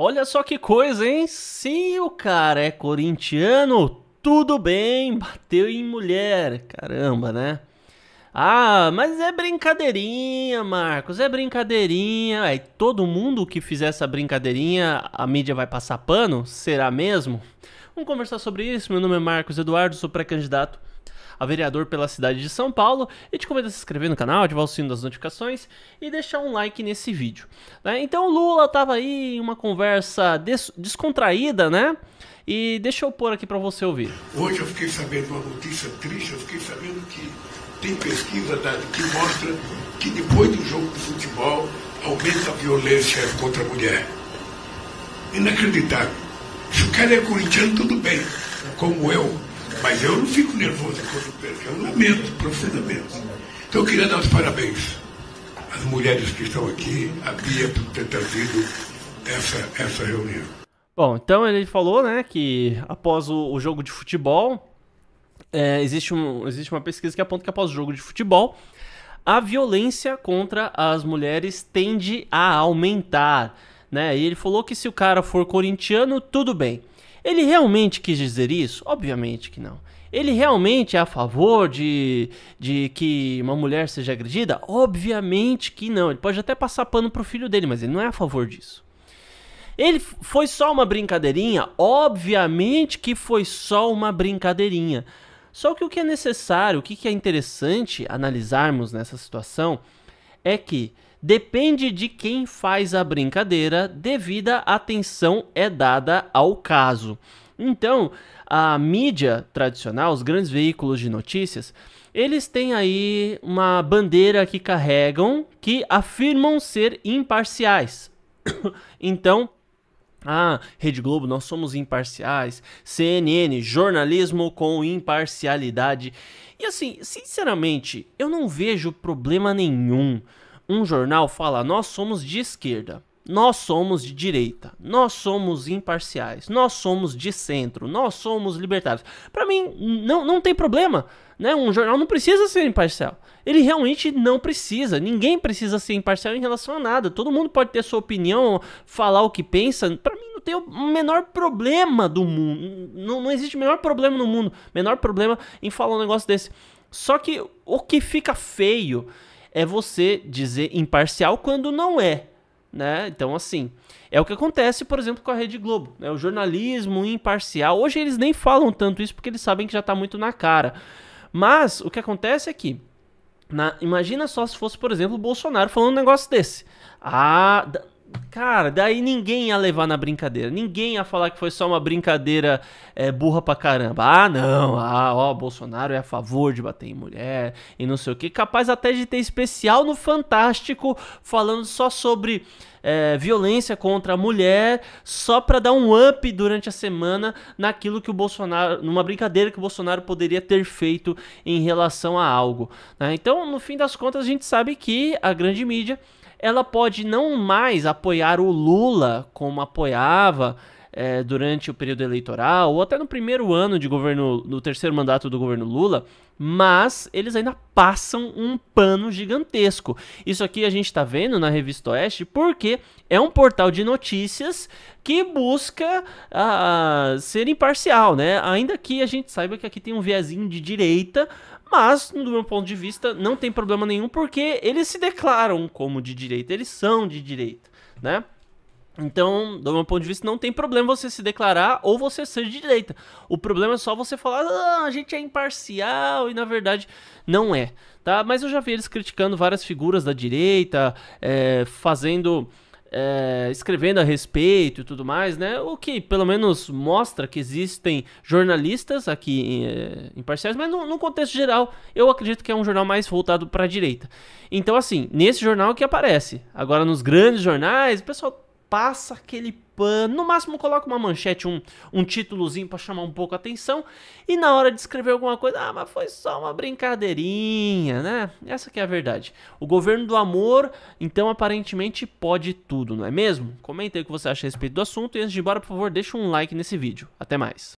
Olha só que coisa, hein? Se o cara é corintiano, tudo bem, bateu em mulher. Caramba, né? Ah, mas é brincadeirinha, Marcos, é brincadeirinha. Aí todo mundo que fizer essa brincadeirinha, a mídia vai passar pano? Será mesmo? Vamos conversar sobre isso. Meu nome é Marcos Eduardo, sou pré-candidato a vereador pela cidade de São Paulo. E te convido a se inscrever no canal, ativar o sino das notificações e deixar um like nesse vídeo. Né? Então o Lula estava aí em uma conversa des descontraída, né? E deixa eu pôr aqui para você ouvir. Hoje eu fiquei sabendo uma notícia triste, eu fiquei sabendo que tem pesquisa que mostra que depois do jogo de futebol aumenta a violência contra a mulher. Inacreditável. Se o cara é corintiano, tudo bem, como eu. Mas eu não fico nervoso quando perco, eu lamento profundamente. Então eu queria dar os parabéns às mulheres que estão aqui, a Bia por ter trazido essa, essa reunião. Bom, então ele falou né, que após o, o jogo de futebol, é, existe, um, existe uma pesquisa que aponta que após o jogo de futebol, a violência contra as mulheres tende a aumentar. Né? E ele falou que se o cara for corintiano, tudo bem. Ele realmente quis dizer isso? Obviamente que não. Ele realmente é a favor de, de que uma mulher seja agredida? Obviamente que não. Ele pode até passar pano pro filho dele, mas ele não é a favor disso. Ele foi só uma brincadeirinha? Obviamente que foi só uma brincadeirinha. Só que o que é necessário, o que é interessante analisarmos nessa situação é que depende de quem faz a brincadeira, devida atenção é dada ao caso. Então, a mídia tradicional, os grandes veículos de notícias, eles têm aí uma bandeira que carregam que afirmam ser imparciais. então, ah, Rede Globo, nós somos imparciais. CNN, jornalismo com imparcialidade. E assim, sinceramente, eu não vejo problema nenhum. Um jornal fala: nós somos de esquerda. Nós somos de direita, nós somos imparciais, nós somos de centro, nós somos libertários. Para mim, não, não tem problema. Né? Um jornal não precisa ser imparcial. Ele realmente não precisa. Ninguém precisa ser imparcial em relação a nada. Todo mundo pode ter sua opinião, falar o que pensa. Para mim, não tem o menor problema do mundo. Não, não existe o menor problema no mundo. Menor problema em falar um negócio desse. Só que o que fica feio é você dizer imparcial quando não é. Né? Então, assim, é o que acontece, por exemplo, com a Rede Globo. Né? O jornalismo imparcial. Hoje eles nem falam tanto isso porque eles sabem que já está muito na cara. Mas o que acontece é que. Na, imagina só se fosse, por exemplo, o Bolsonaro falando um negócio desse. Ah, Cara, daí ninguém ia levar na brincadeira. Ninguém ia falar que foi só uma brincadeira é, burra pra caramba. Ah, não, ah, ó, Bolsonaro é a favor de bater em mulher e não sei o que. Capaz até de ter especial no Fantástico falando só sobre é, violência contra a mulher, só pra dar um up durante a semana naquilo que o Bolsonaro. numa brincadeira que o Bolsonaro poderia ter feito em relação a algo. Né? Então, no fim das contas, a gente sabe que a grande mídia ela pode não mais apoiar o Lula como apoiava é, durante o período eleitoral ou até no primeiro ano de governo, no terceiro mandato do governo Lula, mas eles ainda passam um pano gigantesco. Isso aqui a gente está vendo na Revista Oeste porque é um portal de notícias que busca ah, ser imparcial, né? Ainda que a gente saiba que aqui tem um viezinho de direita, mas, do meu ponto de vista, não tem problema nenhum porque eles se declaram como de direita, eles são de direita, né? Então, do meu ponto de vista, não tem problema você se declarar ou você ser de direita. O problema é só você falar, ah, a gente é imparcial e na verdade não é, tá? Mas eu já vi eles criticando várias figuras da direita, é, fazendo, é, escrevendo a respeito e tudo mais, né? O que pelo menos mostra que existem jornalistas aqui é, imparciais, mas no, no contexto geral, eu acredito que é um jornal mais voltado para a direita. Então, assim, nesse jornal que aparece, agora nos grandes jornais, o pessoal passa aquele pano, no máximo coloca uma manchete, um, um títulozinho para chamar um pouco a atenção, e na hora de escrever alguma coisa, ah, mas foi só uma brincadeirinha, né? Essa que é a verdade. O governo do amor, então aparentemente pode tudo, não é mesmo? Comenta aí o que você acha a respeito do assunto e antes de ir embora, por favor, deixa um like nesse vídeo. Até mais.